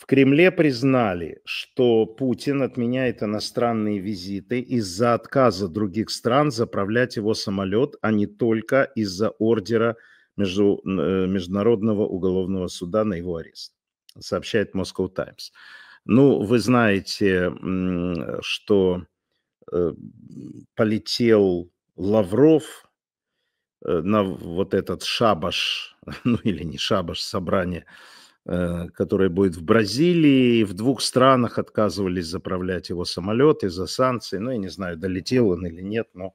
В Кремле признали, что Путин отменяет иностранные визиты из-за отказа других стран заправлять его самолет, а не только из-за ордера между, э, Международного уголовного суда на его арест, сообщает Moscow Times. Ну, вы знаете, что э, полетел Лавров э, на вот этот шабаш, ну или не шабаш, собрание Э, которая будет в Бразилии. В двух странах отказывались заправлять его самолет из-за санкций. Ну, я не знаю, долетел он или нет, но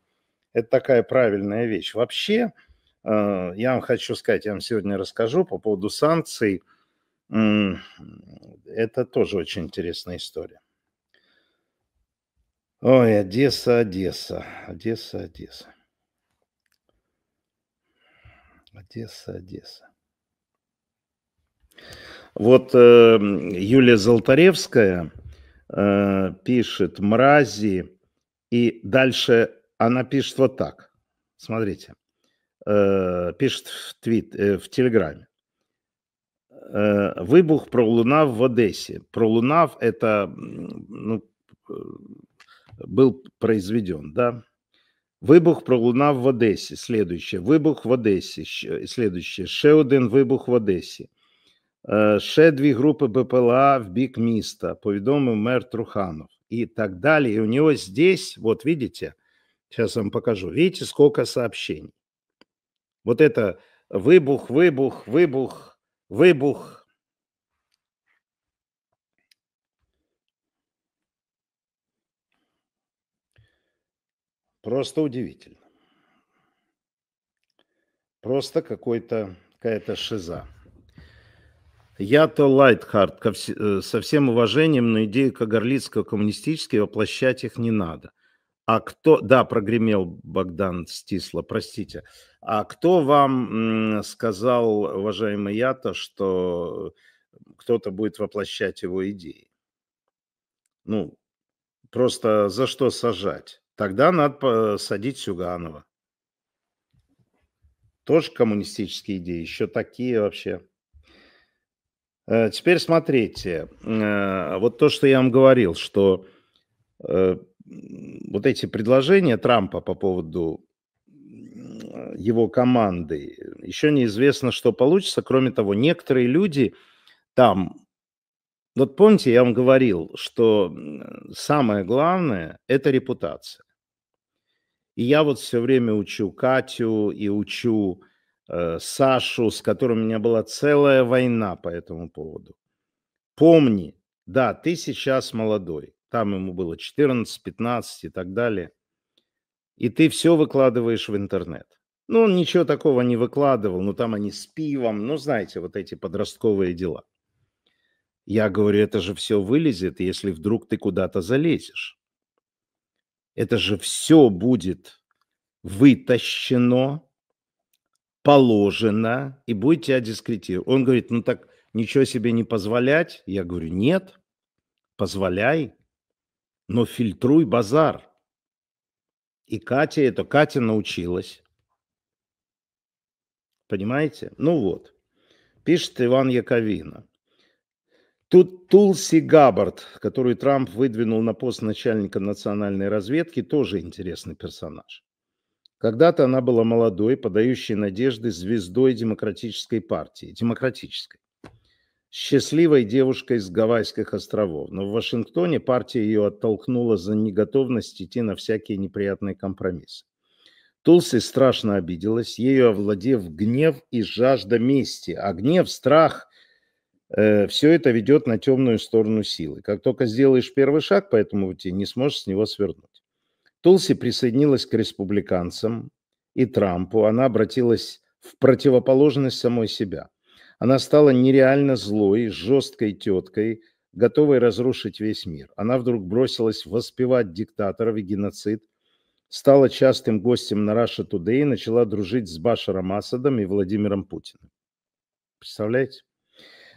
это такая правильная вещь. Вообще, э, я вам хочу сказать, я вам сегодня расскажу по поводу санкций. Это тоже очень интересная история. Ой, Одесса, Одесса, Одесса, Одесса. Одесса, Одесса. Вот э, Юлия Золотаревская э, пишет «Мрази», и дальше она пишет вот так. Смотрите, э, пишет в, твит, э, в Телеграме. Э, «Выбух пролунав в Одессе». Пролунав – это ну, э, был произведен, да? Вибух пролунав в Одессе. Следующее. Выбух в Одессе. Следующее. Еще один выбух в Одессе ще дві групи БПЛА в бік міста, повідомив мэр Труханов и так далее. И у него здесь, вот видите, сейчас вам покажу, видите, сколько сообщений. Вот это выбух, выбух, выбух, выбух, Просто удивительно. Просто какой-то какая-то шиза. Я-то Лайтхарт, э, со всем уважением, но идею Кагарлицкого коммунистически воплощать их не надо. А кто... Да, прогремел Богдан Стисло, простите. А кто вам сказал, уважаемый я-то, что кто-то будет воплощать его идеи? Ну, просто за что сажать? Тогда надо садить Сюганова. Тоже коммунистические идеи, еще такие вообще. Э, теперь смотрите, э, вот то, что я вам говорил, что э, вот эти предложения Трампа по поводу его команды, еще неизвестно, что получится. Кроме того, некоторые люди там, вот помните, я вам говорил, что самое главное – это репутация. И я вот все время учу Катю и учу Э, Сашу, с которым у меня была целая война по этому поводу. Помни, да, ты сейчас молодой, там ему было 14, 15 и так далее, и ты все выкладываешь в интернет. Ну, он ничего такого не выкладывал, но там они с пивом, ну, знаете, вот эти подростковые дела. Я говорю, это же все вылезет, если вдруг ты куда-то залезешь. Это же все будет вытащено положено, и будете тебя дискретировать. Он говорит, ну так ничего себе не позволять? Я говорю, нет, позволяй, но фильтруй базар. И Катя это, Катя научилась. Понимаете? Ну вот, пишет Иван Яковина. Тут Тулси Габбард, которую Трамп выдвинул на пост начальника национальной разведки, тоже интересный персонаж. Когда-то она была молодой, подающей надежды звездой демократической партии, демократической, счастливой девушкой с Гавайских островов. Но в Вашингтоне партия ее оттолкнула за неготовность идти на всякие неприятные компромиссы. Тулси страшно обиделась, ею овладев гнев и жажда мести. А гнев, страх э, – все это ведет на темную сторону силы. Как только сделаешь первый шаг по этому пути, не сможешь с него свернуть. Тулси присоединилась к республиканцам и Трампу. Она обратилась в противоположность самой себя. Она стала нереально злой, жесткой теткой, готовой разрушить весь мир. Она вдруг бросилась воспевать диктаторов и геноцид, стала частым гостем на Russia Today и начала дружить с Башаром Асадом и Владимиром Путиным. Представляете?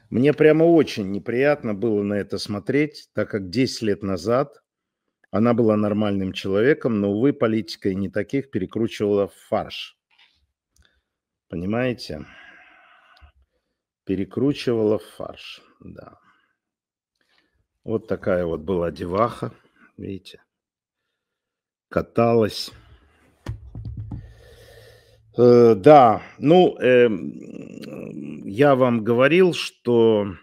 Мне прямо очень неприятно было на это смотреть, так как 10 лет назад она была нормальным человеком, но, увы, политикой не таких перекручивала в фарш. Понимаете? Перекручивала в фарш, да. Вот такая вот была деваха, видите. Каталась. Э, да, ну, э, я вам говорил, что,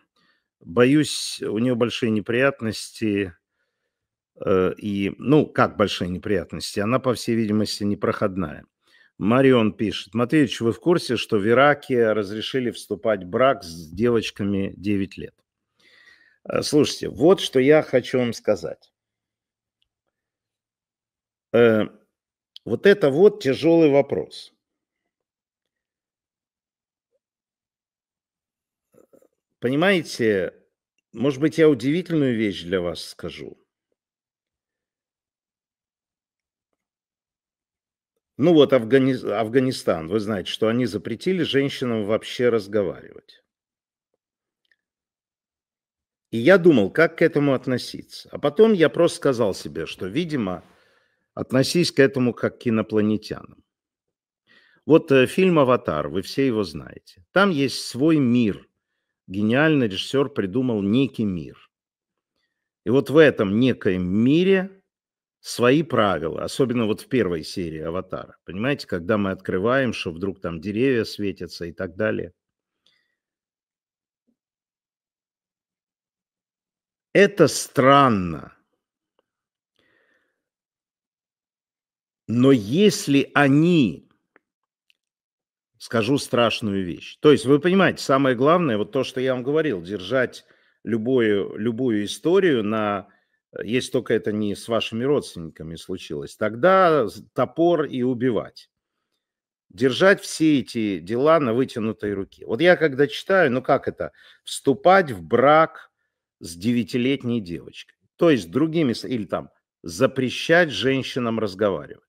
боюсь, у нее большие неприятности – Э, и, ну, как большие неприятности, она, по всей видимости, непроходная. Марион пишет. Матвеевич, вы в курсе, что в Ираке разрешили вступать в брак с девочками 9 лет? Э, слушайте, вот что я хочу вам сказать. Э, вот это вот тяжелый вопрос. Понимаете, может быть, я удивительную вещь для вас скажу – Ну вот Афгани... Афганистан, вы знаете, что они запретили женщинам вообще разговаривать. И я думал, как к этому относиться. А потом я просто сказал себе, что, видимо, относись к этому как к инопланетянам. Вот э, фильм «Аватар», вы все его знаете. Там есть свой мир. Гениальный режиссер придумал некий мир. И вот в этом некоем мире свои правила, особенно вот в первой серии «Аватара». Понимаете, когда мы открываем, что вдруг там деревья светятся и так далее. Это странно. Но если они, скажу страшную вещь, то есть вы понимаете, самое главное, вот то, что я вам говорил, держать любую, любую историю на Э, если только это не с вашими родственниками случилось, тогда топор и убивать. Держать все эти дела на вытянутой руке. Вот я когда читаю, ну как это, вступать в брак с девятилетней девочкой. То есть другими, или там запрещать женщинам разговаривать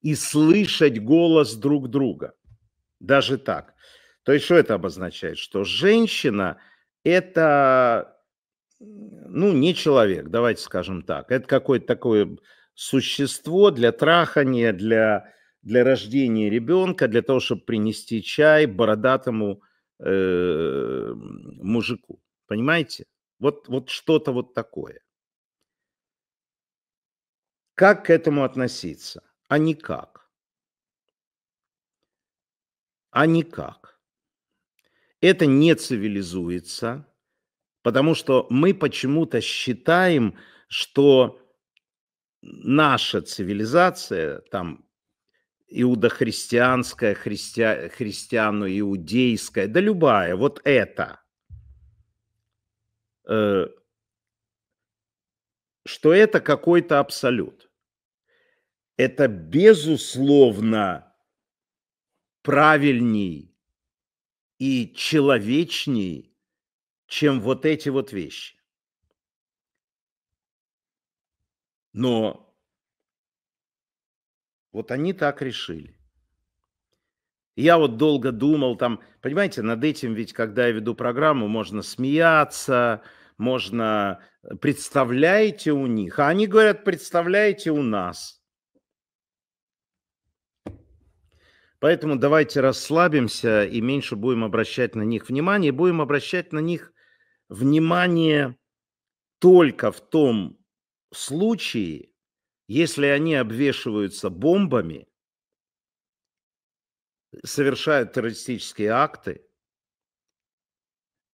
и слышать голос друг друга. Даже так. То есть что это обозначает? Что женщина – это ну, не человек, давайте скажем так. Это какое-то такое существо для трахания, для, для рождения ребенка, для того, чтобы принести чай бородатому э, мужику. Понимаете? Вот, вот что-то вот такое. Как к этому относиться? А никак. А никак. Это не цивилизуется Потому что мы почему-то считаем, что наша цивилизация, там, иудохристианская, христиа, христиано-иудейская, да любая, вот это, э, что это какой-то абсолют. Это, безусловно, правильней и человечней чем вот эти вот вещи. Но вот они так решили. Я вот долго думал там, понимаете, над этим ведь, когда я веду программу, можно смеяться, можно э, представляете у них, а они говорят, представляете у нас. Поэтому давайте расслабимся и меньше будем обращать на них внимание, будем обращать на них внимание только в том случае, если они обвешиваются бомбами, совершают террористические акты,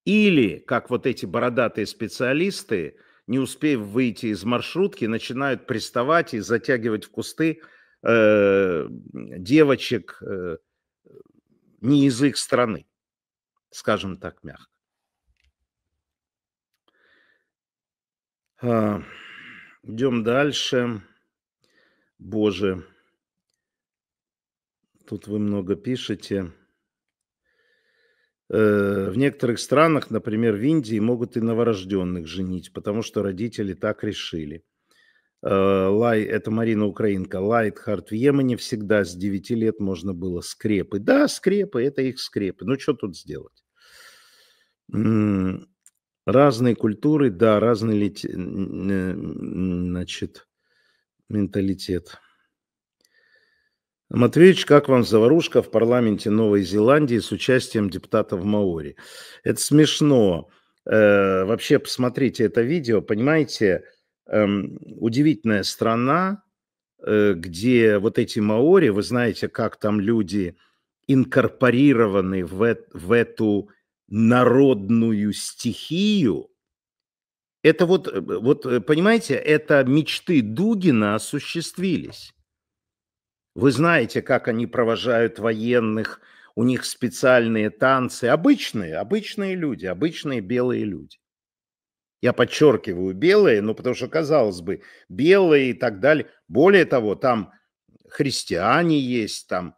или, как вот эти бородатые специалисты, не успев выйти из маршрутки, начинают приставать и затягивать в кусты э, девочек э, не из их страны, скажем так мягко. А, идем дальше. Боже, тут вы много пишете. Э, в некоторых странах, например, в Индии, могут и новорожденных женить, потому что родители так решили. Э, лай, это Марина Украинка. Лайтхарт в Йемене всегда с 9 лет можно было скрепы. Да, скрепы, это их скрепы. Ну, что тут сделать? Разные культуры, да, разный лит... Э, значит, менталитет. Матвеевич, как вам заварушка в парламенте Новой Зеландии с участием депутатов Маори? Это смешно. Э, вообще, посмотрите это видео, понимаете, эм, удивительная страна, э, где вот эти Маори, вы знаете, как там люди инкорпорированы в, в эту народную стихию, это вот, э, вот, э, понимаете, это мечты Дугина осуществились. Вы знаете, как они провожают военных, у них специальные танцы, обычные, обычные люди, обычные белые люди. Я подчеркиваю белые, ну потому что, казалось бы, белые и так далее. Более того, там христиане есть, там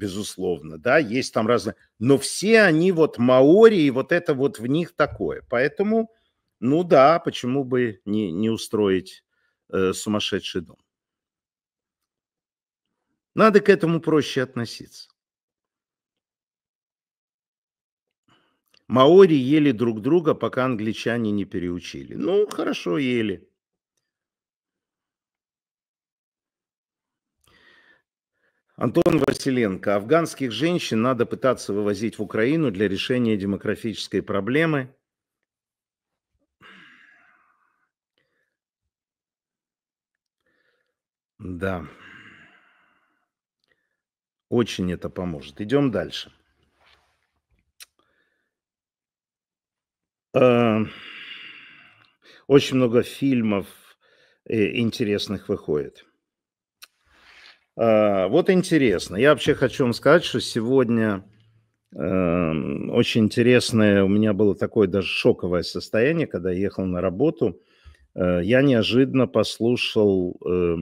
безусловно, да, есть там разные, но все они вот маори, и вот это вот в них такое. Поэтому, ну да, почему бы не, не устроить э, сумасшедший дом? Надо к этому проще относиться. Маори ели друг друга, пока англичане не переучили. Ну, хорошо, ели. Антон Василенко. Афганских женщин надо пытаться вывозить в Украину для решения демографической проблемы. Да. Очень это поможет. Идем дальше. Э, очень много фильмов э, интересных выходит. Э, вот интересно. Я вообще хочу вам сказать, что сегодня эм, очень интересное, у меня было такое даже шоковое состояние, когда я ехал на работу. Э, я неожиданно послушал, э,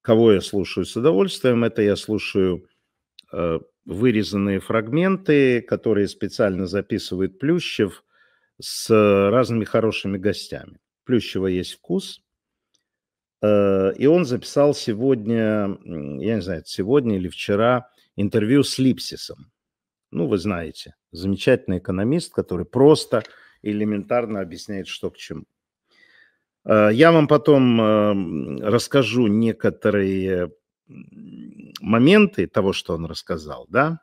кого я слушаю с удовольствием. Это я слушаю вырезанные фрагменты, которые специально записывает Плющев с разными хорошими гостями. Плющева есть вкус – Э, и он записал сегодня, я не знаю, сегодня или вчера, интервью с Липсисом. Ну, вы знаете, замечательный экономист, который просто элементарно объясняет, что к чему. Э, я вам потом эм, расскажу некоторые моменты того, что он рассказал, да.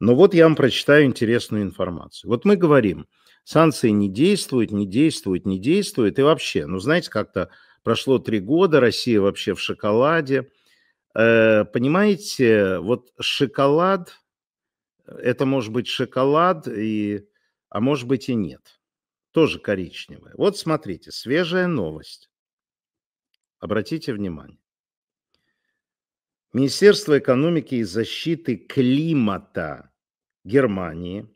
Но вот я вам прочитаю интересную информацию. Вот мы говорим, санкции не действуют, не действуют, не действуют, и вообще, ну, знаете, как-то Прошло три года, Россия вообще в шоколаде. Э, понимаете, вот шоколад, э, это может быть шоколад, и, а может быть и нет. Тоже коричневое. Вот смотрите, свежая новость. Обратите внимание. Министерство экономики и защиты климата Германии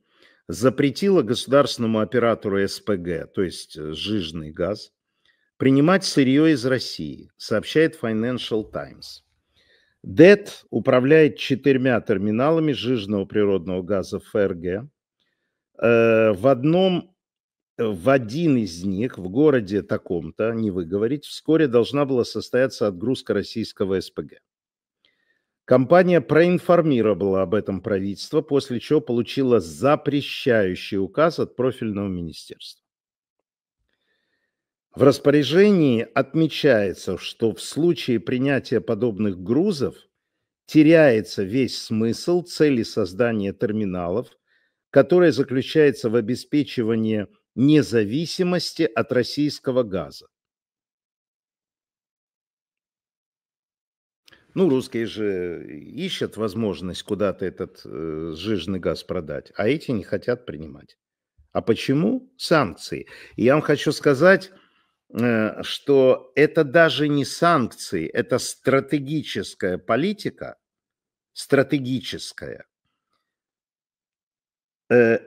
запретило государственному оператору СПГ, то есть э, жижный газ, принимать сырье из России, сообщает Financial Times. ДЭТ управляет четырьмя терминалами жирного природного газа ФРГ. Э, в одном, э, в один из них, в городе таком-то, не выговорить, вскоре должна была состояться отгрузка российского СПГ. Компания проинформировала об этом правительство, после чего получила запрещающий указ от профильного министерства. В распоряжении отмечается, что в случае принятия подобных грузов теряется весь смысл цели создания терминалов, которая заключается в обеспечивании независимости от российского газа. Ну, русские же ищут возможность куда-то этот э, жирный газ продать, а эти не хотят принимать. А почему? Санкции. И я вам хочу сказать, Э, что это даже не санкции, это стратегическая политика, стратегическая, э,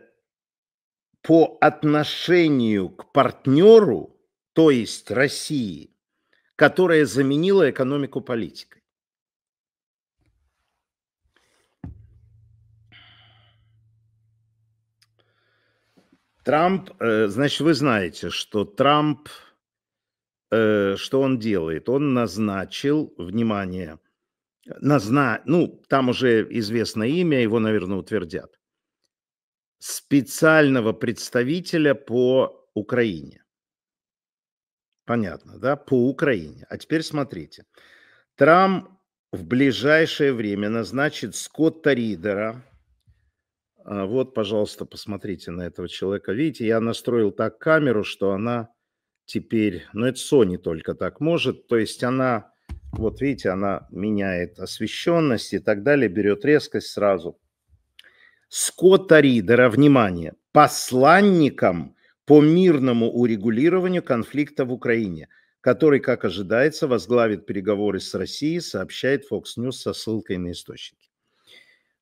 по отношению к партнеру, то есть России, которая заменила экономику политикой. Трамп, э, значит, вы знаете, что Трамп – Э, что он делает? Он назначил, внимание, назна... ну, там уже известно имя, его, наверное, утвердят, специального представителя по Украине. Понятно, да? По Украине. А теперь смотрите. Трамп в ближайшее время назначит Скотта Ридера. А, вот, пожалуйста, посмотрите на этого человека. Видите, я настроил так камеру, что она теперь, но это Sony только так может, то есть она, вот видите, она меняет освещенность и так далее, берет резкость сразу. Скотт Аридера, внимание, посланником по мирному урегулированию конфликта в Украине, который, как ожидается, возглавит переговоры с Россией, сообщает Fox News со ссылкой на источники.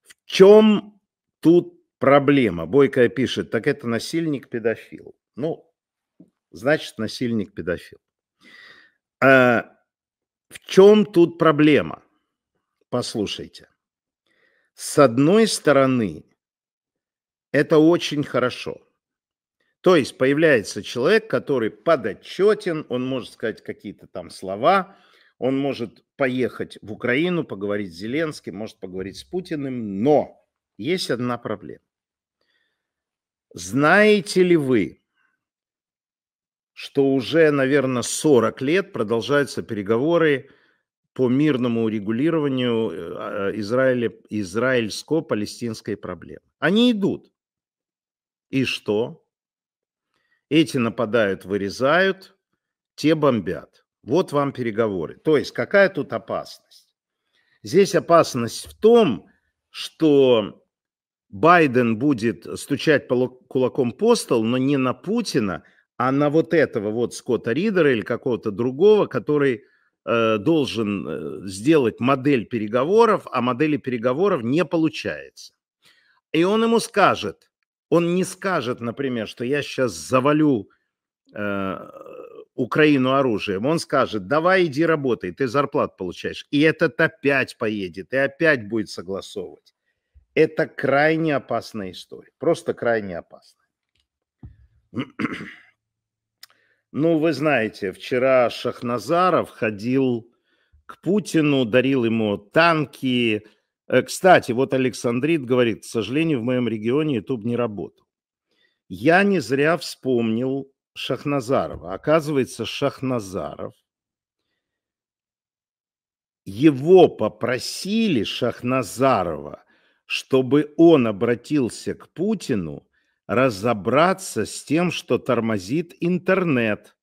В чем тут проблема? Бойкая пишет, так это насильник-педофил. Ну, значит насильник педофил. А в чем тут проблема? Послушайте. С одной стороны, это очень хорошо. То есть появляется человек, который подотчетен, он может сказать какие-то там слова, он может поехать в Украину, поговорить с Зеленским, может поговорить с Путиным, но есть одна проблема. Знаете ли вы, что уже, наверное, 40 лет продолжаются переговоры по мирному урегулированию э, э, Израиля, израильско-палестинской проблемы. Они идут. И что? Эти нападают, вырезают, те бомбят. Вот вам переговоры. То есть какая тут опасность? Здесь опасность в том, что Байден будет стучать кулаком по столу, но не на Путина, а на вот этого вот Скотта Ридера или какого-то другого, который э, должен э, сделать модель переговоров, а модели переговоров не получается. И он ему скажет, он не скажет, например, что я сейчас завалю э, Украину оружием. Он скажет, давай иди работай, ты зарплату получаешь. И этот опять поедет, и опять будет согласовывать. Это крайне опасная история, просто крайне опасная. Ну, вы знаете, вчера Шахназаров ходил к Путину, дарил ему танки. Э, кстати, вот Александрит говорит, к сожалению, в моем регионе YouTube не работал. Я не зря вспомнил Шахназарова. Оказывается, Шахназаров, его попросили Шахназарова, чтобы он обратился к Путину разобраться с тем, что тормозит интернет.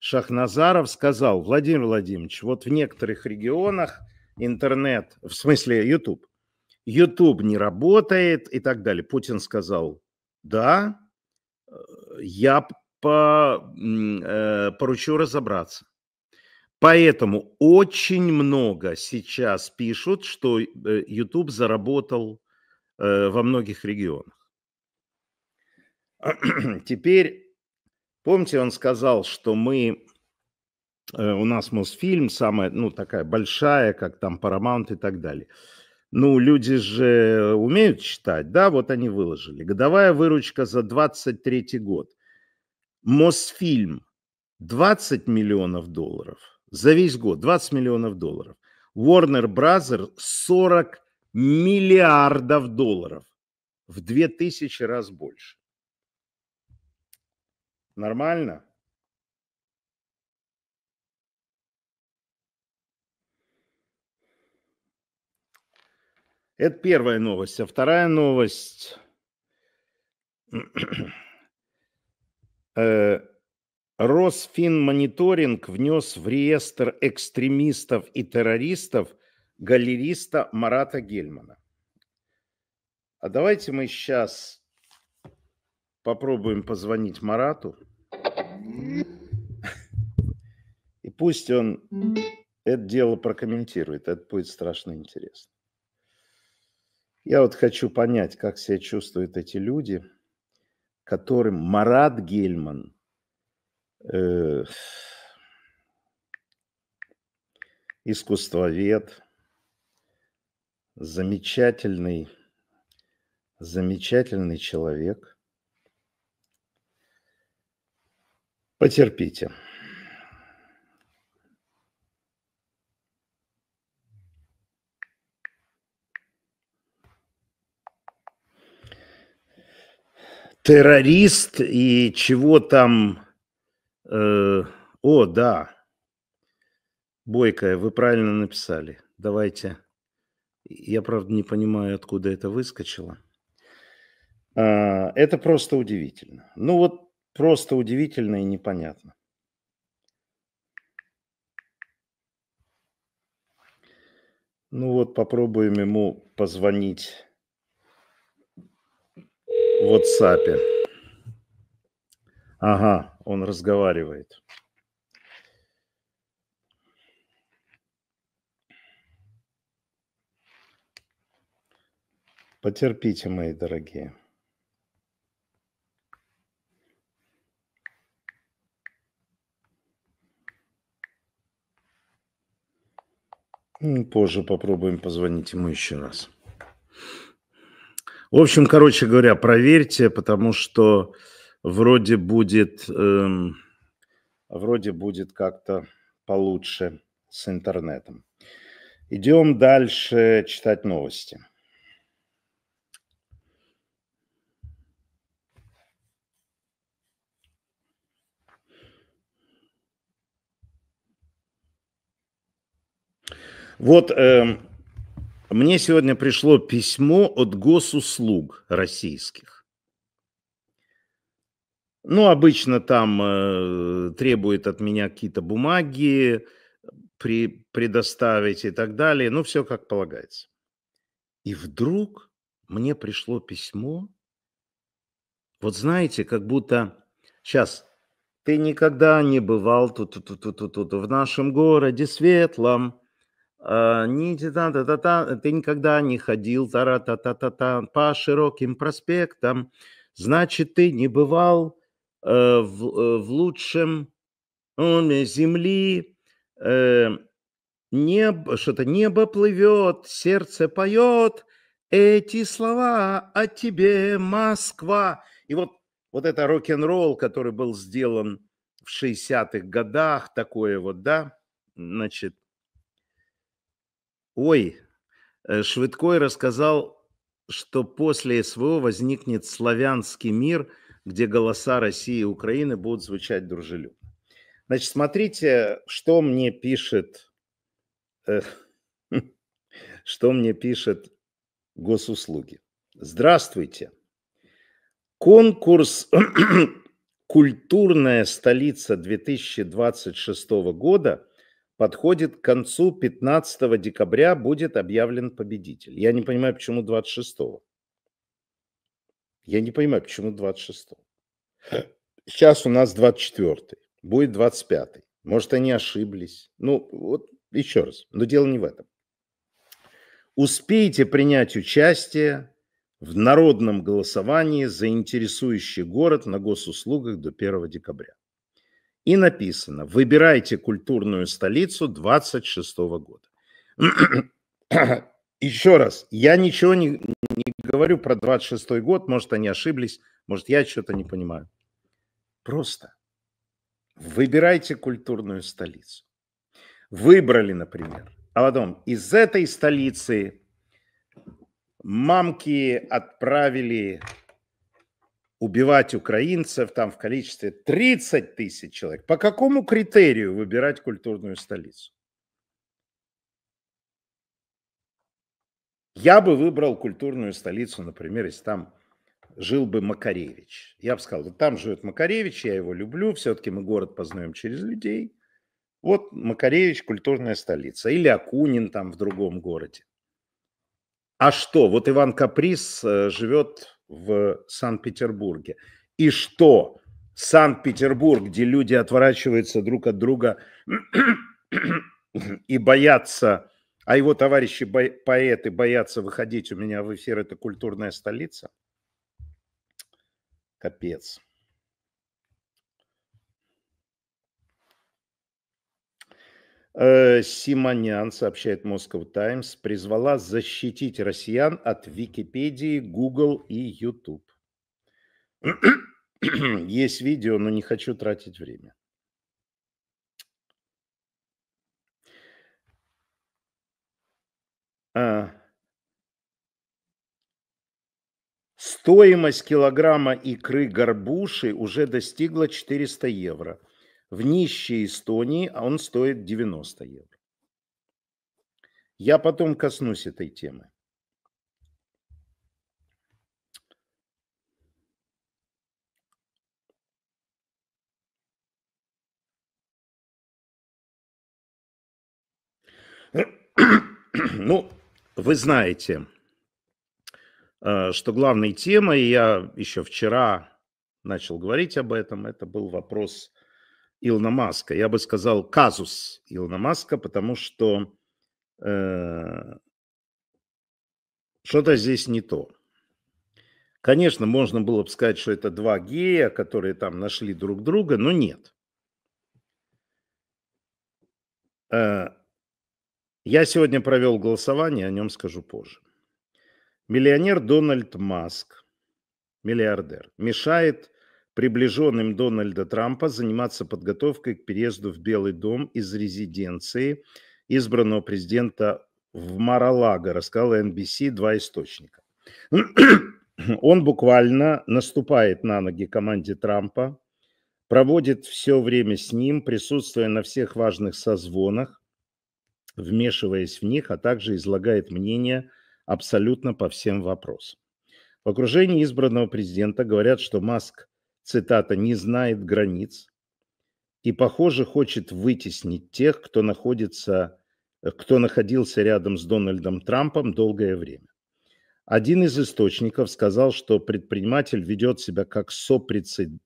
Шахназаров сказал, Владимир Владимирович, вот в некоторых регионах интернет, в смысле YouTube, YouTube не работает и так далее. Путин сказал, да, я по, э, поручу разобраться. Поэтому очень много сейчас пишут, что YouTube э, заработал э, во многих регионах. Теперь, помните, он сказал, что мы, э, у нас Мосфильм самая, ну, такая большая, как там Paramount и так далее. Ну, люди же умеют читать, да, вот они выложили. Годовая выручка за 23 год. Мосфильм 20 миллионов долларов за весь год, 20 миллионов долларов. Warner Brothers 40 миллиардов долларов в 2000 раз больше. Нормально? Это первая новость. А вторая новость. Э, Росфинмониторинг внес в реестр экстремистов и террористов галериста Марата Гельмана. А давайте мы сейчас попробуем позвонить Марату. И пусть он это дело прокомментирует. Это будет страшно интересно. Я вот хочу понять, как себя чувствуют эти люди, которым Марат Гельман э, искусствовед, замечательный, замечательный человек – Потерпите. террорист и чего там... Э, о, да. Бойкая, вы правильно написали. Давайте. Я, правда, не понимаю, откуда это выскочило. Э, это просто удивительно. Ну вот Просто удивительно и непонятно. Ну вот, попробуем ему позвонить в WhatsApp. Ага, он разговаривает. Потерпите, мои дорогие. Позже попробуем позвонить ему еще раз. В общем, короче говоря, проверьте, потому что вроде будет, эм, вроде будет как-то получше с интернетом. Идем дальше читать новости. Вот э, мне сегодня пришло письмо от госуслуг российских. Ну, обычно там э, требует от меня какие-то бумаги при, предоставить и так далее. Ну, все как полагается. И вдруг мне пришло письмо. Вот знаете, как будто сейчас ты никогда не бывал тут, тут, тут, тут, тут в нашем городе светлом а, ты никогда не ходил тара-та-та-та-та, по широким проспектам, значит, ты не бывал э, в, э, в лучшем уме земли, э, небо, что-то небо плывет, сердце поет, эти слова о тебе, Москва. И вот, вот это рок-н-ролл, который был сделан в 60-х годах, такое вот, да, значит, Ой, э, Швыдкой рассказал, что после СВО возникнет славянский мир, где голоса России и Украины будут звучать дружелюбно. Значит, смотрите, что мне пишет, э, что мне пишет госуслуги. Здравствуйте. Конкурс «Культурная столица 2026 года» подходит к концу 15 декабря, будет объявлен победитель. Я не понимаю, почему 26. Я не понимаю, почему 26. Сейчас у нас 24. Будет 25. Может, они ошиблись. Ну, вот еще раз. Но дело не в этом. Успейте принять участие в народном голосовании за интересующий город на госуслугах до 1 декабря. И написано, выбирайте культурную столицу 26 года. Еще раз, я ничего не, не говорю про 26 год, может, они ошиблись, может, я что-то не понимаю. Просто выбирайте культурную столицу. Выбрали, например, а потом из этой столицы мамки отправили убивать украинцев там в количестве 30 тысяч человек. По какому критерию выбирать культурную столицу? Я бы выбрал культурную столицу, например, если там жил бы Макаревич. Я бы сказал, вот там живет Макаревич, я его люблю, все-таки мы город познаем через людей. Вот Макаревич – культурная столица. Или Акунин там в другом городе. А что, вот Иван Каприз э, живет в Санкт-Петербурге. И что Санкт-Петербург, где люди отворачиваются друг от друга и боятся, а его товарищи поэты боятся выходить у меня в эфир, это культурная столица? Капец. Э, Симонян, сообщает Moscow Times, призвала защитить россиян от Википедии, Google и YouTube. Есть видео, но не хочу тратить время. А. Стоимость килограмма икры горбуши уже достигла 400 евро – в нищей Эстонии а он стоит 90 евро. Я потом коснусь этой темы. Ну, вы знаете, э, что главной темой, я еще вчера начал говорить об этом, это был вопрос Илона Маска. Я бы сказал казус Илона Маска, потому что э, что-то здесь не то. Конечно, можно было бы сказать, что это два гея, которые там нашли друг друга, но нет. Э, я сегодня провел голосование, о нем скажу позже. Миллионер Дональд Маск, миллиардер, мешает приближенным Дональда Трампа заниматься подготовкой к переезду в Белый дом из резиденции избранного президента в Маралага рассказал NBC два источника. Он буквально наступает на ноги команде Трампа, проводит все время с ним, присутствуя на всех важных созвонах, вмешиваясь в них, а также излагает мнение абсолютно по всем вопросам. В окружении избранного президента говорят, что Маск цитата, не знает границ и, похоже, хочет вытеснить тех, кто находится, э, кто находился рядом с Дональдом Трампом долгое время. Один из источников сказал, что предприниматель ведет себя как сопрезидент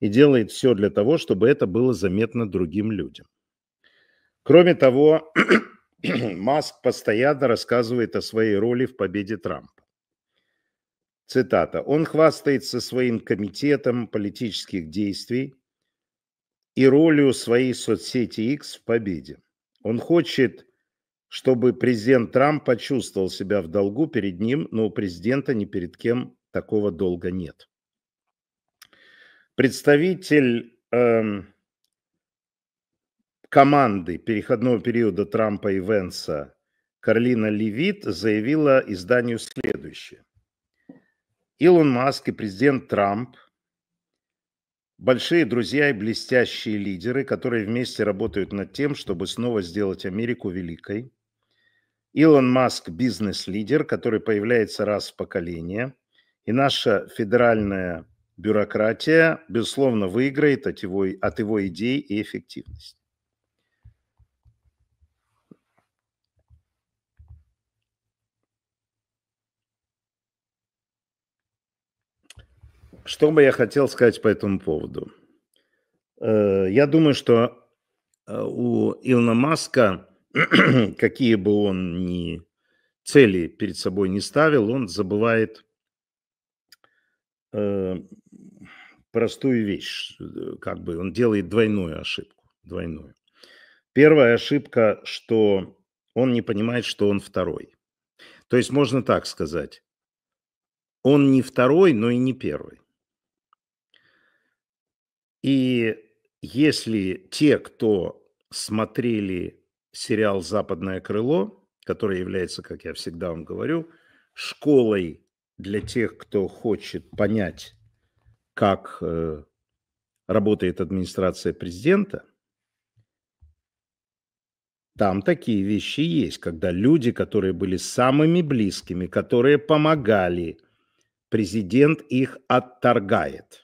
и делает все для того, чтобы это было заметно другим людям. Кроме того, Маск постоянно рассказывает о своей роли в победе Трампа. Цитата. Он хвастается своим комитетом политических действий и ролью своей соцсети X в победе. Он хочет, чтобы президент Трамп почувствовал себя в долгу перед ним, но у президента ни перед кем такого долга нет. Представитель э, команды переходного периода Трампа и Венса Карлина Левит заявила изданию следующее. Илон Маск и президент Трамп – большие друзья и блестящие лидеры, которые вместе работают над тем, чтобы снова сделать Америку великой. Илон Маск – бизнес-лидер, который появляется раз в поколение. И наша федеральная бюрократия, безусловно, выиграет от его, от его идей и эффективности. Что бы я хотел сказать по этому поводу? Э, я думаю, что э, у Илона Маска, какие бы он ни цели перед собой не ставил, он забывает э, простую вещь, как бы он делает двойную ошибку, двойную. Первая ошибка, что он не понимает, что он второй. То есть можно так сказать, он не второй, но и не первый. И если те, кто смотрели сериал «Западное крыло», который является, как я всегда вам говорю, школой для тех, кто хочет понять, как э, работает администрация президента, там такие вещи есть, когда люди, которые были самыми близкими, которые помогали, президент их отторгает –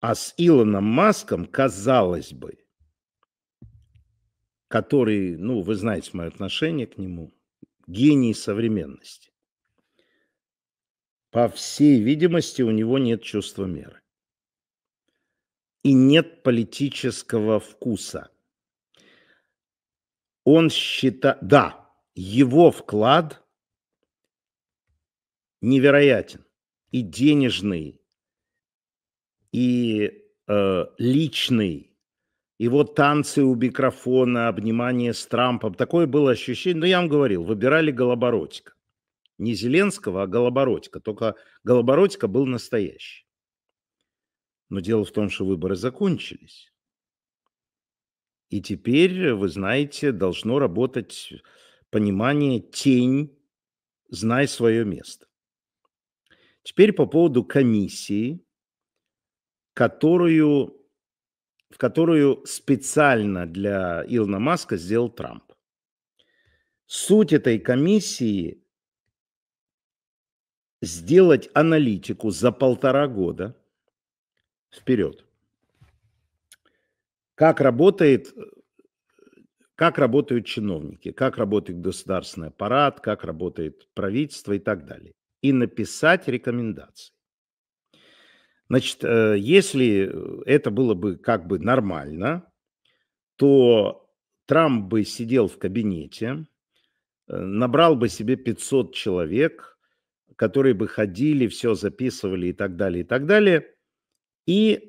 а с Илоном Маском, казалось бы, который, ну, вы знаете мое отношение к нему, гений современности. По всей видимости, у него нет чувства меры. И нет политического вкуса. Он считает... Да, его вклад невероятен. И денежный, и э, личный, его танцы у микрофона, обнимание с Трампом, такое было ощущение, Но ну, я вам говорил, выбирали Голоборотика. Не Зеленского, а Голоборотика, только Голоборотика был настоящий. Но дело в том, что выборы закончились. И теперь, вы знаете, должно работать понимание «тень, знай свое место». Теперь по поводу комиссии которую, в которую специально для Илона Маска сделал Трамп. Суть этой комиссии сделать аналитику за полтора года вперед. Как работает как работают чиновники, как работает государственный аппарат, как работает правительство и так далее. И написать рекомендации. Значит, э, если это было бы как бы нормально, то Трамп бы сидел в кабинете, э, набрал бы себе 500 человек, которые бы ходили, все записывали и так далее, и так далее. И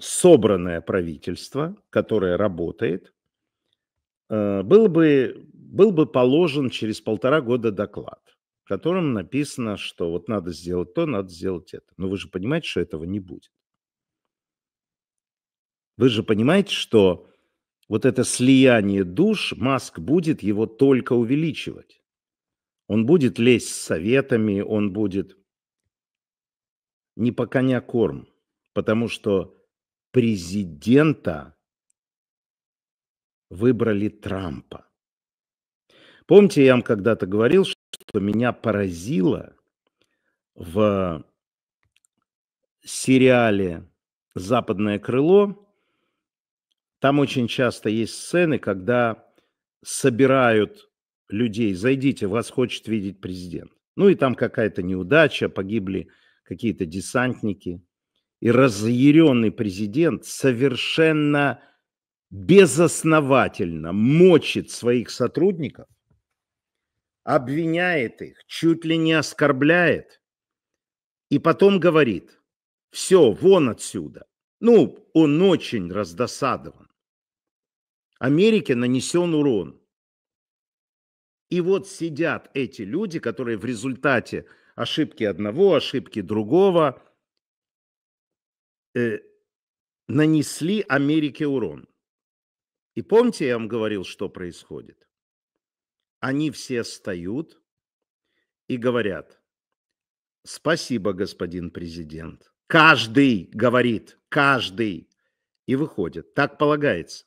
собранное правительство, которое работает, э, был бы, был бы положен через полтора года доклад в котором написано, что вот надо сделать то, надо сделать это. Но вы же понимаете, что этого не будет. Вы же понимаете, что вот это слияние душ, Маск будет его только увеличивать. Он будет лезть с советами, он будет не по коня корм, потому что президента выбрали Трампа. Помните, я вам когда-то говорил, что меня поразило в сериале «Западное крыло». Там очень часто есть сцены, когда собирают людей, зайдите, вас хочет видеть президент. Ну и там какая-то неудача, погибли какие-то десантники. И разъяренный президент совершенно безосновательно мочит своих сотрудников, обвиняет их, чуть ли не оскорбляет, и потом говорит, все, вон отсюда. Ну, он очень раздосадован. Америке нанесен урон. И вот сидят эти люди, которые в результате ошибки одного, ошибки другого э, нанесли Америке урон. И помните, я вам говорил, что происходит? они все встают и говорят, спасибо, господин президент. Каждый говорит, каждый. И выходит, так полагается.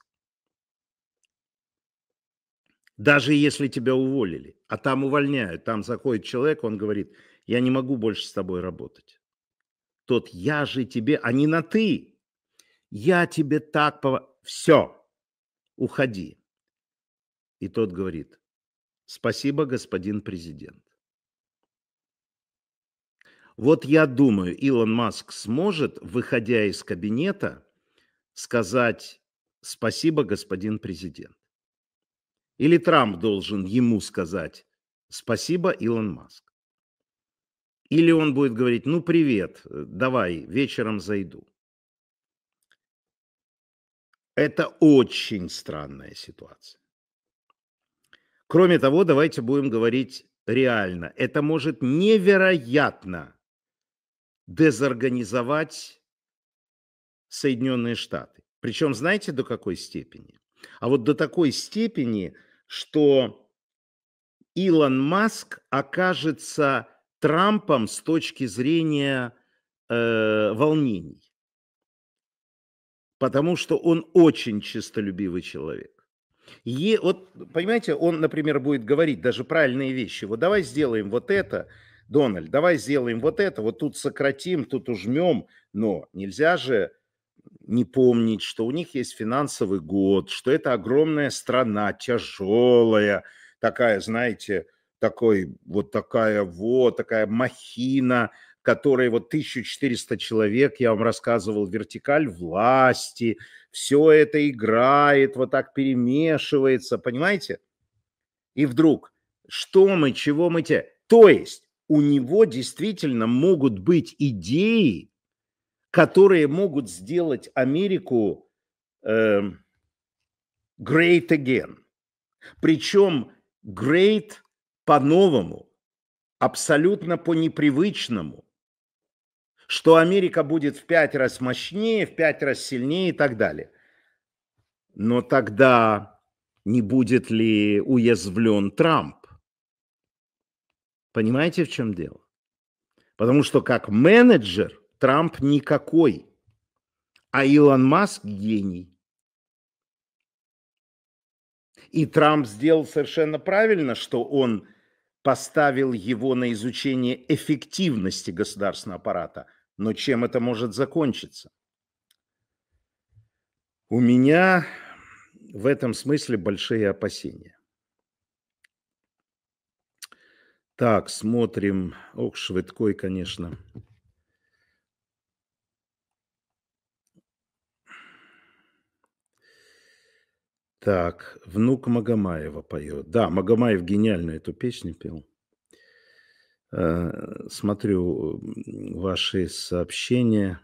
Даже если тебя уволили, а там увольняют, там заходит человек, он говорит, я не могу больше с тобой работать. Тот я же тебе, а не на ты. Я тебе так... Пов... Все, уходи. И тот говорит, Спасибо, господин президент. Вот я думаю, Илон Маск сможет, выходя из кабинета, сказать спасибо, господин президент. Или Трамп должен ему сказать спасибо, Илон Маск. Или он будет говорить, ну привет, э, давай, вечером зайду. Это очень странная ситуация. Кроме того, давайте будем говорить реально. Это может невероятно дезорганизовать Соединенные Штаты. Причем, знаете, до какой степени? А вот до такой степени, что Илон Маск окажется Трампом с точки зрения э, волнений. Потому что он очень чистолюбивый человек. И вот, понимаете, он, например, будет говорить даже правильные вещи. Вот давай сделаем вот это, Дональд, давай сделаем вот это, вот тут сократим, тут ужмем. Но нельзя же не помнить, что у них есть финансовый год, что это огромная страна, тяжелая, такая, знаете, такой, вот такая вот, такая махина, которой вот 1400 человек, я вам рассказывал, вертикаль власти – все это играет, вот так перемешивается, понимаете? И вдруг, что мы, чего мы те? То есть у него действительно могут быть идеи, которые могут сделать Америку э, great again. Причем great по-новому, абсолютно по-непривычному – что Америка будет в пять раз мощнее, в пять раз сильнее и так далее. Но тогда не будет ли уязвлен Трамп? Понимаете, в чем дело? Потому что как менеджер Трамп никакой, а Илон Маск гений. И Трамп сделал совершенно правильно, что он поставил его на изучение эффективности государственного аппарата – но чем это может закончиться? У меня в этом смысле большие опасения. Так, смотрим. Ох, Швыдкой, конечно. Так, внук Магомаева поет. Да, Магомаев гениально эту песню пел. Э, смотрю ваши сообщения.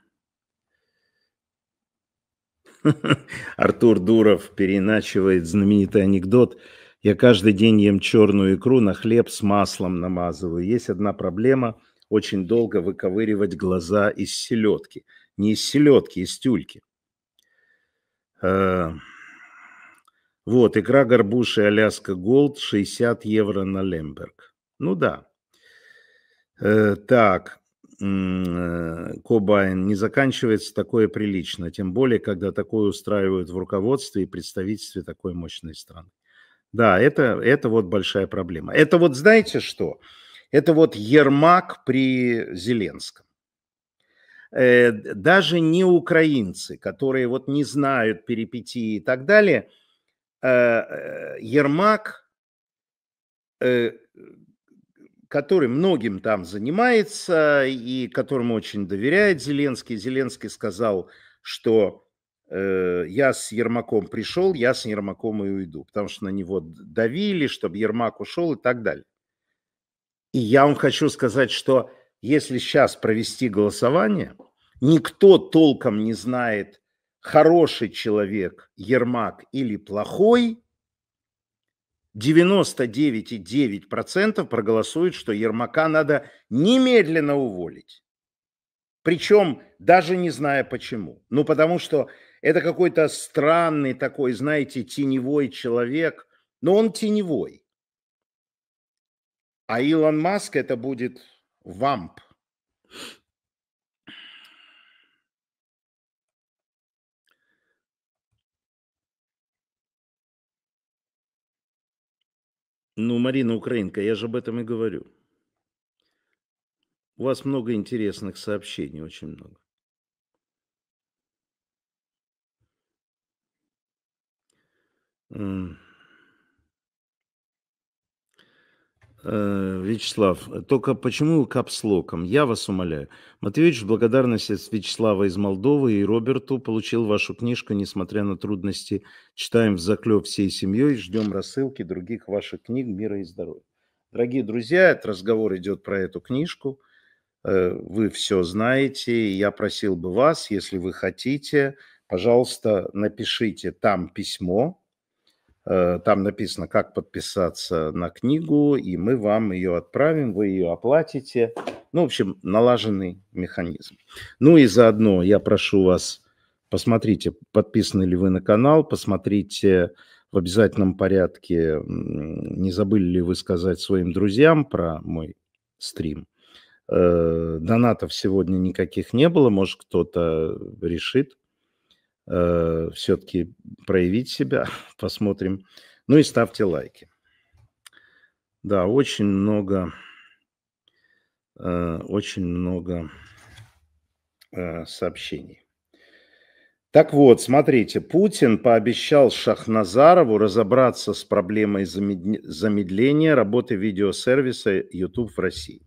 Артур Дуров переначивает знаменитый анекдот. Я каждый день ем черную икру на хлеб с маслом намазываю. Есть одна проблема – очень долго выковыривать глаза из селедки. Не из селедки, из тюльки. Э, вот, икра горбуши Аляска Голд 60 евро на Лемберг. Ну да, Э, так, э, Кобайн, не заканчивается такое прилично, тем более, когда такое устраивают в руководстве и представительстве такой мощной страны. Да, это, это вот большая проблема. Это вот знаете что? Это вот Ермак при Зеленском. Э, даже не украинцы, которые вот не знают перипетии и так далее, Ермак который многим там занимается и которому очень доверяет Зеленский. Зеленский сказал, что э, я с Ермаком пришел, я с Ермаком и уйду, потому что на него давили, чтобы Ермак ушел и так далее. И я вам хочу сказать, что если сейчас провести голосование, никто толком не знает, хороший человек Ермак или плохой – 99,9% проголосует, что Ермака надо немедленно уволить. Причем даже не зная почему. Ну, потому что это какой-то странный такой, знаете, теневой человек. Но он теневой. А Илон Маск это будет вамп. Ну, Марина Украинка, я же об этом и говорю. У вас много интересных сообщений, очень много. Mm. Э, Вячеслав, только почему капслоком? Я вас умоляю. Матвеевич, в благодарность от Вячеслава из Молдовы и Роберту получил вашу книжку, несмотря на трудности. Читаем в заклеп всей семьей, ждем рассылки других ваших книг «Мира и здоровья». Дорогие друзья, этот разговор идет про эту книжку. Э, вы все знаете. Я просил бы вас, если вы хотите, пожалуйста, напишите там письмо, Э, там написано, как подписаться на книгу, и мы вам ее отправим, вы ее оплатите. Ну, в общем, налаженный механизм. Ну и заодно я прошу вас, посмотрите, подписаны ли вы на канал, посмотрите в обязательном порядке, не забыли ли вы сказать своим друзьям про мой стрим. Э, донатов сегодня никаких не было, может, кто-то решит э, все-таки проявить себя. Посмотрим. Ну и ставьте лайки. Да, очень много, э, очень много э, сообщений. Так вот, смотрите, Путин пообещал Шахназарову разобраться с проблемой замедления работы видеосервиса YouTube в России.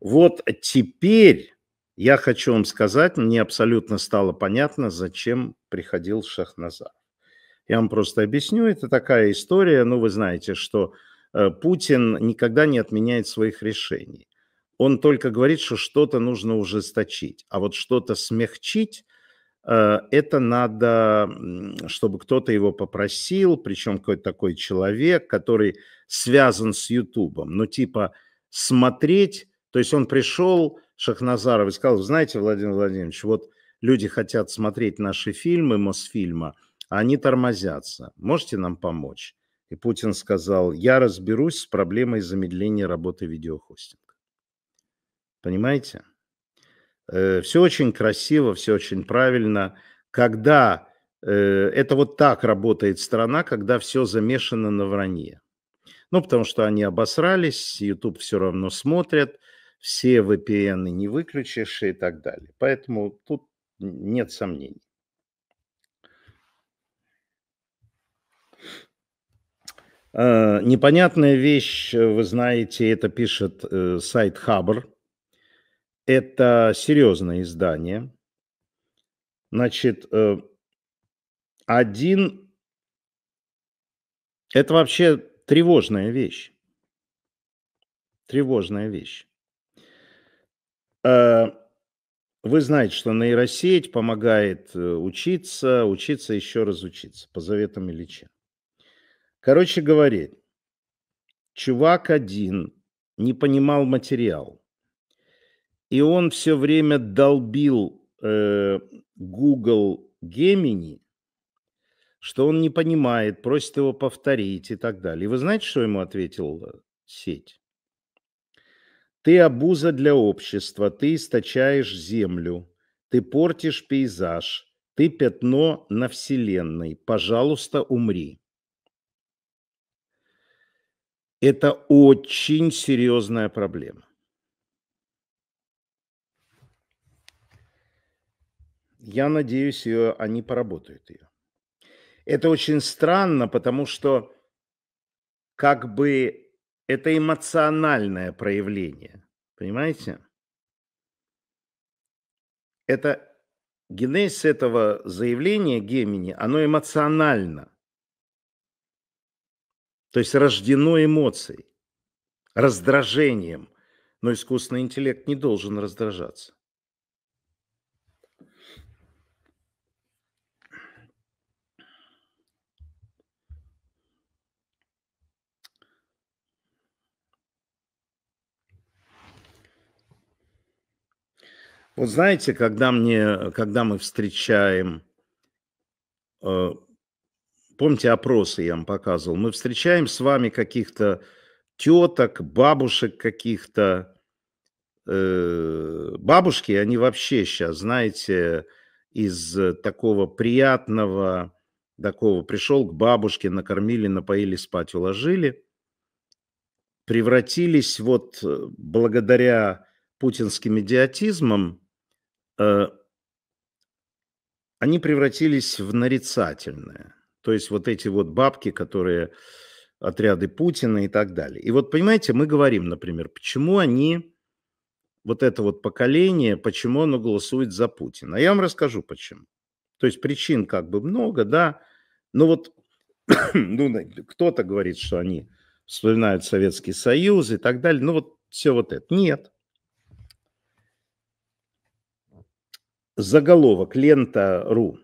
Вот теперь я хочу вам сказать, мне абсолютно стало понятно, зачем приходил Шахназар. Я вам просто объясню, это такая история, ну вы знаете, что э, Путин никогда не отменяет своих решений. Он только говорит, что что-то нужно ужесточить, а вот что-то смягчить, э, это надо, чтобы кто-то его попросил, причем какой-то такой человек, который связан с Ютубом. Ну, типа, смотреть, то есть он пришел, Шахназарова и сказал, знаете, Владимир Владимирович, вот люди хотят смотреть наши фильмы Мосфильма, а они тормозятся. Можете нам помочь? И Путин сказал, я разберусь с проблемой замедления работы видеохостинга. Понимаете? Э, все очень красиво, все очень правильно. Когда э, это вот так работает страна, когда все замешано на вранье. Ну, потому что они обосрались, YouTube все равно смотрят – все VPN не выключишь и так далее. Поэтому тут нет сомнений. Э, непонятная вещь, э, вы знаете, это пишет э, сайт Хабр. Это серьезное издание. Значит, один... Это вообще тревожная вещь. Тревожная вещь. Э, вы знаете, что нейросеть помогает э, учиться, учиться, еще раз учиться по заветам Ильича. Короче говоря, чувак один не понимал материал. И он все время долбил э, Google Gemini, что он не понимает, просит его повторить и так далее. И вы знаете, что ему ответил сеть? Ты обуза для общества, ты источаешь землю, ты портишь пейзаж, ты пятно на Вселенной, пожалуйста, умри. Это очень серьезная проблема. Я надеюсь, ее, они поработают ее. Это очень странно, потому что как бы это эмоциональное проявление. Понимаете? Это генез этого заявления Гемини, оно эмоционально. То есть рождено эмоцией, раздражением. Но искусственный интеллект не должен раздражаться. Вот знаете, когда, мне, когда мы встречаем, э, помните опросы я вам показывал, мы встречаем с вами каких-то теток, бабушек каких-то. Э, бабушки, они вообще сейчас, знаете, из такого приятного, такого пришел к бабушке, накормили, напоили, спать уложили, превратились вот э, благодаря путинским идиотизмам Э, они превратились в нарицательное. То есть вот эти вот бабки, которые отряды Путина и так далее. И вот, понимаете, мы говорим, например, почему они, вот это вот поколение, почему оно голосует за Путина. А я вам расскажу, почему. То есть причин как бы много, да, но вот ну, кто-то говорит, что они вспоминают Советский Союз и так далее, ну вот все вот это. Нет. Заголовок лента.ру.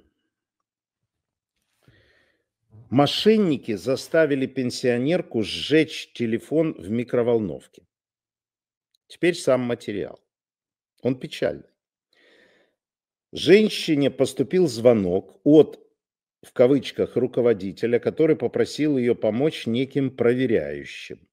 Мошенники заставили пенсионерку сжечь телефон в микроволновке. Теперь сам материал. Он печальный. Женщине поступил звонок от, в кавычках, руководителя, который попросил ее помочь неким проверяющим.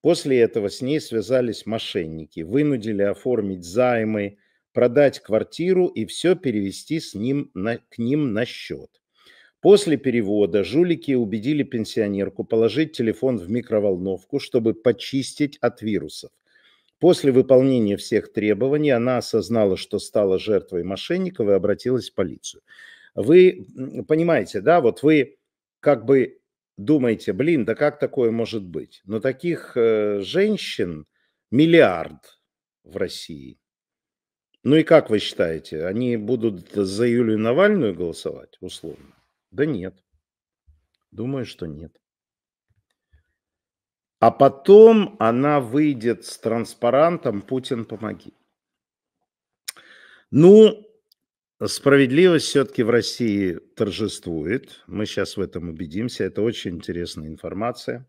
После этого с ней связались мошенники, вынудили оформить займы, продать квартиру и все перевести с ним на, к ним на счет. После перевода жулики убедили пенсионерку положить телефон в микроволновку, чтобы почистить от вирусов. После выполнения всех требований она осознала, что стала жертвой мошенников и обратилась в полицию. Вы понимаете, да, вот вы как бы думаете, блин, да как такое может быть? Но таких э, женщин миллиард в России – ну и как вы считаете, они будут за Юлию Навальную голосовать, условно? Да нет. Думаю, что нет. А потом она выйдет с транспарантом «Путин, помоги». Ну, справедливость все-таки в России торжествует. Мы сейчас в этом убедимся. Это очень интересная информация.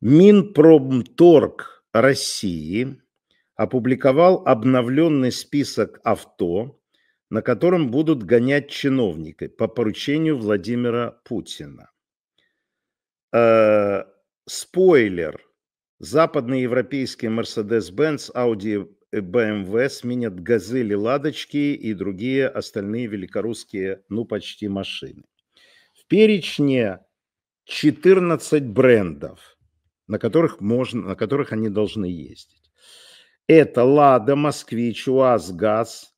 Минпромторг России – опубликовал обновленный список авто, на котором будут гонять чиновники по поручению Владимира Путина. Э, спойлер. Западные европейские Mercedes-Benz, Audi э, BMW сменят газели, ладочки и другие остальные великорусские, ну, почти машины. В перечне 14 брендов, на которых, можно, на которых они должны ездить. Это «Лада», «Москвич», «УАЗ», «ГАЗ»,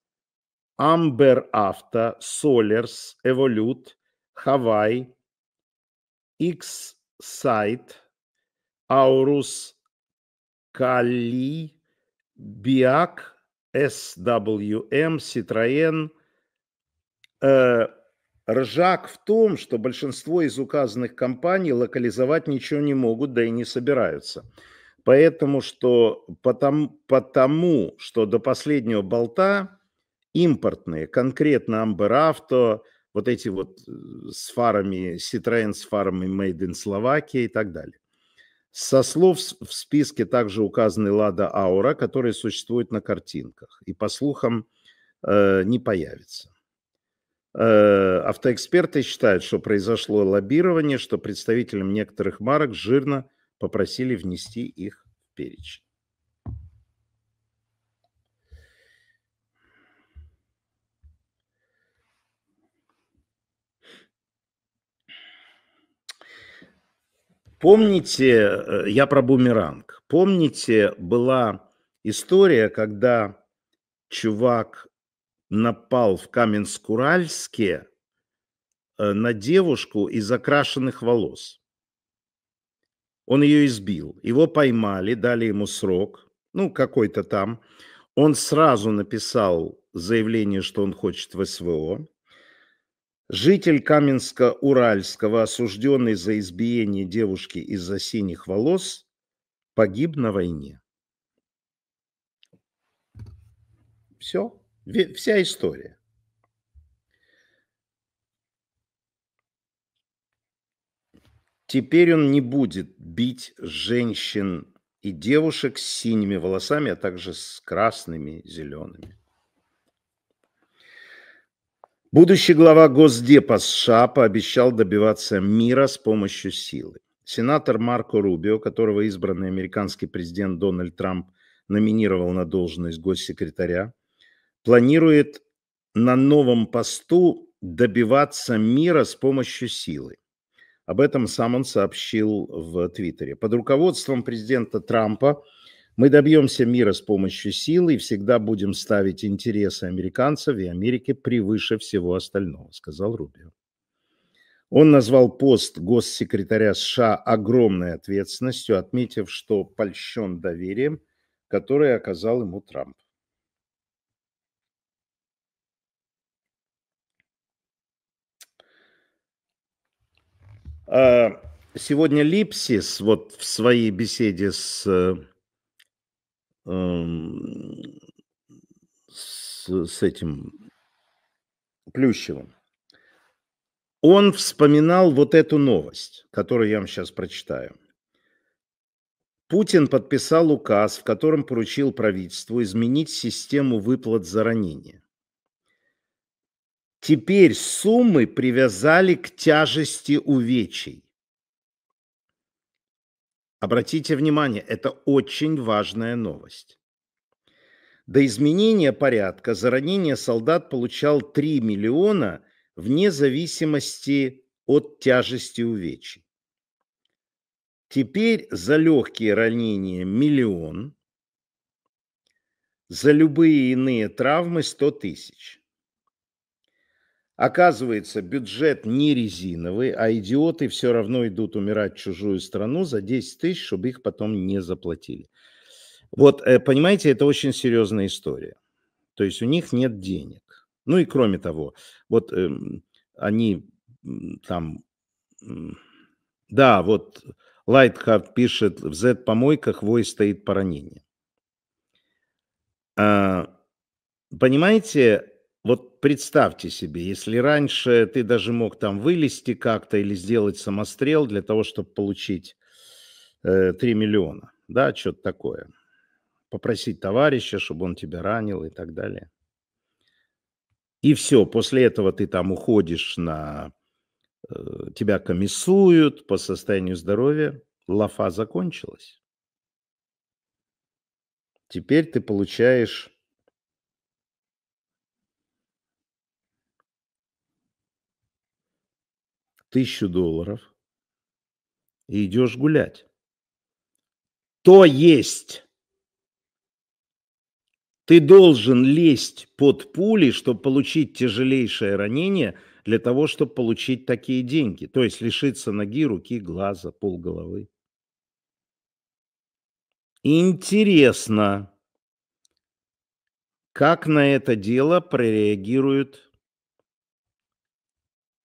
«Амбер Авто», «Солерс», «Эволют», «Хавай», «Икс-Сайт», «Аурус», «Кали», «Биак», SWM, Citroën. Э, ржак в том, что большинство из указанных компаний локализовать ничего не могут, да и не собираются. Поэтому что, потому, потому что до последнего болта импортные, конкретно amber Амберавто, вот эти вот э, с фарами, Citroen с фарами Made in Slovakia и так далее. Со слов в списке также указаны Лада Аура, которые существуют на картинках и, по слухам, э, не появится. Э, автоэксперты считают, что произошло лоббирование, что представителям некоторых марок жирно – попросили внести их в перечень. Помните, э, я про бумеранг. Помните, была история, когда чувак напал в Каменск-Уральске э, на девушку из окрашенных волос. Он ее избил. Его поймали, дали ему срок, ну, какой-то там. Он сразу написал заявление, что он хочет в СВО. Житель Каменска-Уральского, осужденный за избиение девушки из-за синих волос, погиб на войне. Все, вся история. Теперь он не будет бить женщин и девушек с синими волосами, а также с красными, зелеными. Будущий глава Госдепа США пообещал добиваться мира с помощью силы. Сенатор Марко Рубио, которого избранный американский президент Дональд Трамп номинировал на должность госсекретаря, планирует на новом посту добиваться мира с помощью силы. Об этом сам он сообщил в Твиттере. Под руководством президента Трампа мы добьемся мира с помощью силы и всегда будем ставить интересы американцев и Америки превыше всего остального, сказал Рубио. Он назвал пост госсекретаря США огромной ответственностью, отметив, что польщен доверием, которое оказал ему Трамп. А, сегодня Липсис вот в своей беседе с, эм, с, с этим Плющевым, он вспоминал вот эту новость, которую я вам сейчас прочитаю. Путин подписал указ, в котором поручил правительству изменить систему выплат за ранения. Теперь суммы привязали к тяжести увечий. Обратите внимание, это очень важная новость. До изменения порядка за ранение солдат получал 3 миллиона вне зависимости от тяжести увечий. Теперь за легкие ранения миллион, за любые иные травмы 100 тысяч. Оказывается, бюджет не резиновый, а идиоты все равно идут умирать в чужую страну за 10 тысяч, чтобы их потом не заплатили. Вот, э, понимаете, это очень серьезная история. То есть у них нет денег. Ну и кроме того, вот э, они там... да, вот Лайтхард пишет, в Z-помойках вой стоит по А, понимаете, вот представьте себе, если раньше ты даже мог там вылезти как-то или сделать самострел для того, чтобы получить э, 3 миллиона, да, что-то такое. Попросить товарища, чтобы он тебя ранил и так далее. И все, после этого ты там уходишь на... Э, тебя комиссуют по состоянию здоровья. Лафа закончилась. Теперь ты получаешь тысячу долларов и идешь гулять. То есть ты должен лезть под пули, чтобы получить тяжелейшее ранение для того, чтобы получить такие деньги. То есть лишиться ноги, руки, глаза, полголовы. Интересно, как на это дело прореагируют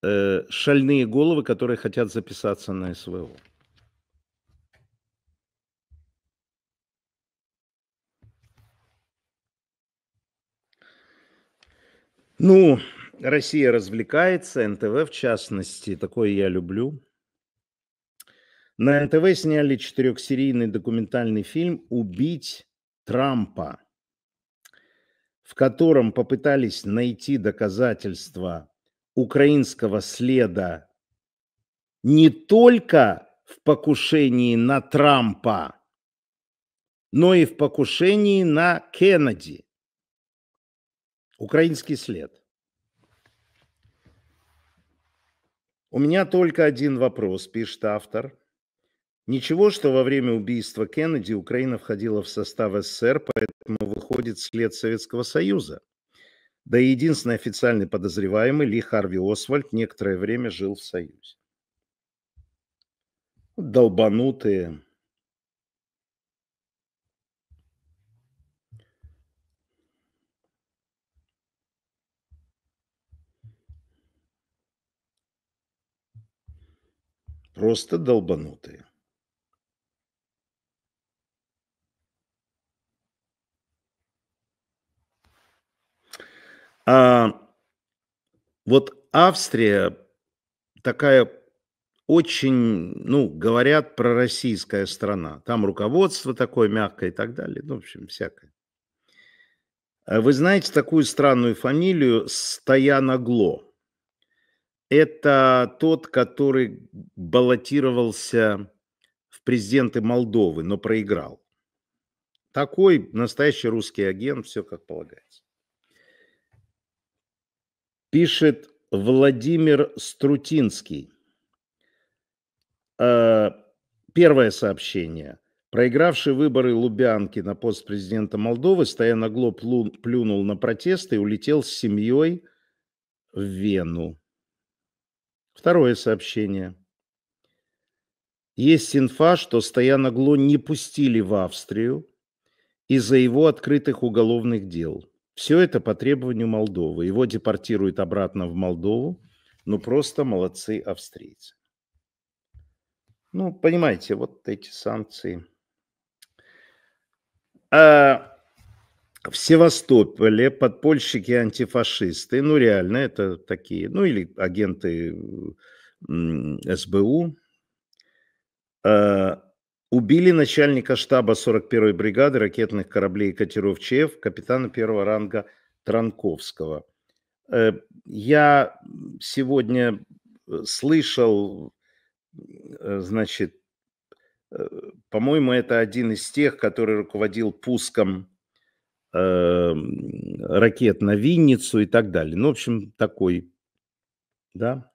Э, шальные головы, которые хотят записаться на СВО. Ну, Россия развлекается, НТВ в частности, такое я люблю. На НТВ сняли четырехсерийный документальный фильм «Убить Трампа», в котором попытались найти доказательства украинского следа не только в покушении на Трампа, но и в покушении на Кеннеди. Украинский след. У меня только один вопрос, пишет автор. Ничего, что во время убийства Кеннеди Украина входила в состав СССР, поэтому выходит след Советского Союза – да и единственный официальный подозреваемый Ли Харви Освальд некоторое время жил в Союзе. Долбанутые. Просто долбанутые. А, вот Австрия такая очень, ну, говорят, пророссийская страна. Там руководство такое мягкое и так далее. Ну, в общем, всякое. А вы знаете такую странную фамилию Стояногло? Это тот, который баллотировался в президенты Молдовы, но проиграл. Такой настоящий русский агент, все как полагается пишет Владимир Струтинский. А, первое сообщение. Проигравший выборы Лубянки на пост президента Молдовы, Стоян Огло плюнул на протесты и улетел с семьей в Вену. Второе сообщение. Есть инфа, что Стоян не пустили в Австрию из-за его открытых уголовных дел – все это по требованию Молдовы. Его депортируют обратно в Молдову. Ну, просто молодцы австрийцы. Ну, понимаете, вот эти санкции. А в Севастополе подпольщики-антифашисты, ну, реально, это такие, ну, или агенты СБУ, Убили начальника штаба 41-й бригады ракетных кораблей и катеров ЧФ, капитана первого ранга Транковского. Э, я сегодня э, слышал, э, значит, по-моему, это один из тех, который руководил пуском ракет на Винницу и так далее. Ну, в общем, такой, да.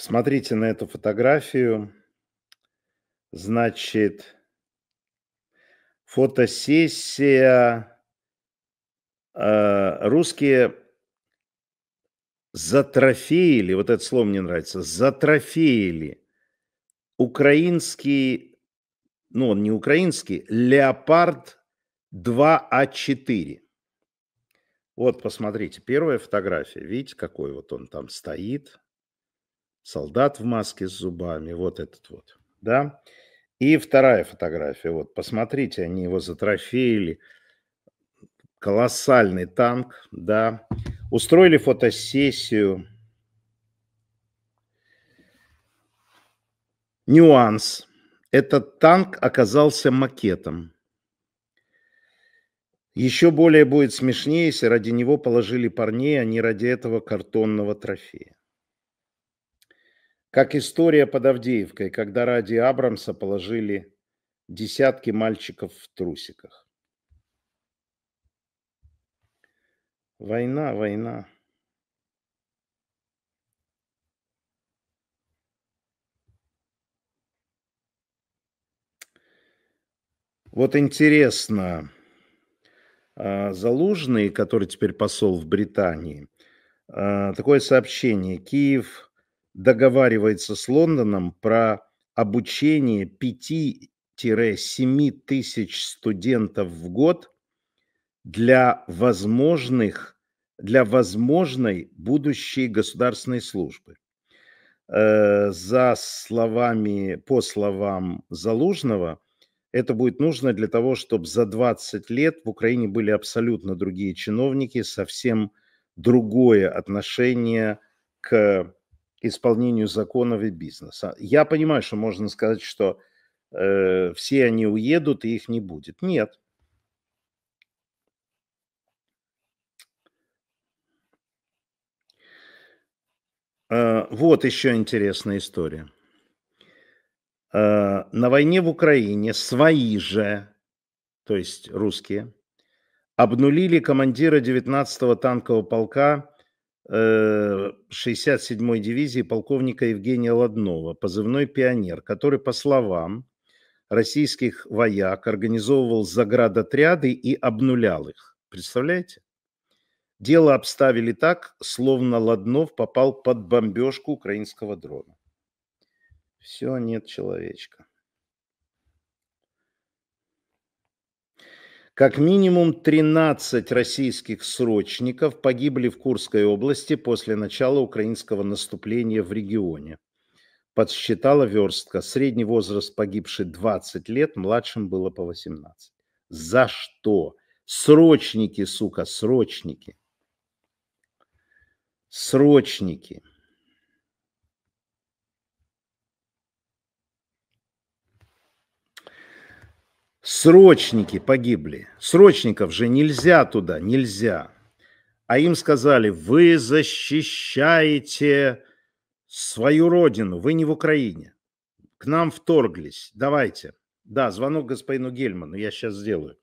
Посмотрите на эту фотографию. Значит, фотосессия. Э, русские затрофеили, вот это слово мне нравится, затрофеили украинский, ну он не украинский, леопард 2А4. А вот, посмотрите, первая фотография, видите, какой вот он там стоит, солдат в маске с зубами, вот этот вот, да. И вторая фотография, вот, посмотрите, они его затрофеили, колоссальный танк, да. Устроили фотосессию. Нюанс. Этот танк оказался макетом. Еще более будет смешнее, если ради него положили парней, а не ради этого картонного трофея. Как история под Авдеевкой, когда ради Абрамса положили десятки мальчиков в трусиках. Война, война. Вот интересно, а, Залужный, который теперь посол в Британии, а, такое сообщение. Киев договаривается с Лондоном про обучение 5-7 тысяч студентов в год для возможных для возможной будущей государственной службы. Э, за словами, по словам Залужного, это будет нужно для того, чтобы за 20 лет в Украине были абсолютно другие чиновники, совсем другое отношение к исполнению законов и бизнеса. Я понимаю, что можно сказать, что э, все они уедут и их не будет. Нет. Э, вот еще интересная история. Э, на войне в Украине свои же, то есть русские, обнулили командира 19-го танкового полка 67-й э, дивизии полковника Евгения Ладнова, позывной «Пионер», который, по словам российских вояк, организовывал заградотряды и обнулял их. Представляете? Дело обставили так, словно Ладнов попал под бомбежку украинского дрона. Все, нет человечка. Как минимум 13 российских срочников погибли в Курской области после начала украинского наступления в регионе. Подсчитала верстка. Средний возраст погибший 20 лет, младшим было по 18. За что? Срочники, сука, срочники. Срочники. Срочники погибли. Срочников же нельзя туда, нельзя. А им сказали, вы защищаете свою родину, вы не в Украине. К нам вторглись, давайте. Да, звонок господину Гельману, я сейчас сделаю.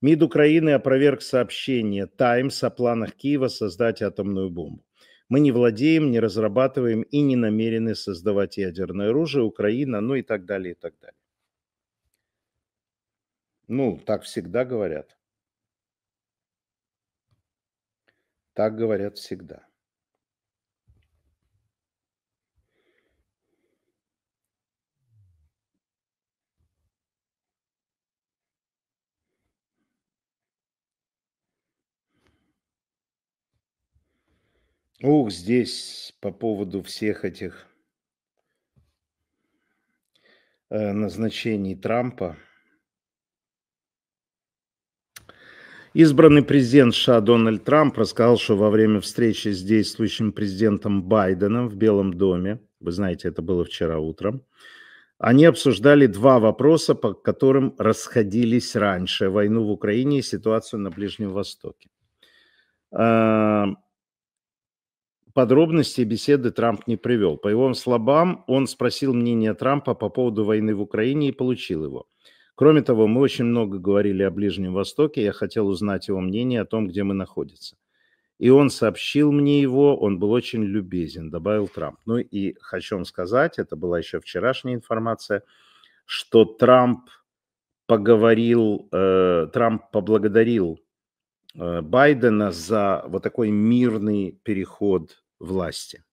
МИД Украины опроверг сообщение «Таймс» о планах Киева создать атомную бомбу. Мы не владеем, не разрабатываем и не намерены создавать ядерное оружие, Украина, ну и так далее, и так далее. Ну, так всегда говорят. Так говорят всегда. Ух, здесь по поводу всех этих э, назначений Трампа – Избранный президент США Дональд Трамп рассказал, что во время встречи с действующим президентом Байденом в Белом доме, вы знаете, это было вчера утром, они обсуждали два вопроса, по которым расходились раньше. Войну в Украине и ситуацию на Ближнем Востоке. А, подробности беседы Трамп не привел. По его словам, он спросил мнение Трампа по поводу войны в Украине и получил его – Кроме того, мы очень много говорили о Ближнем Востоке, я хотел узнать его мнение о том, где мы находимся. И он сообщил мне его, он был очень любезен, добавил Трамп. Ну и хочу вам сказать, это была еще вчерашняя информация, что Трамп поговорил, э, Трамп поблагодарил э, Байдена за вот такой мирный переход власти.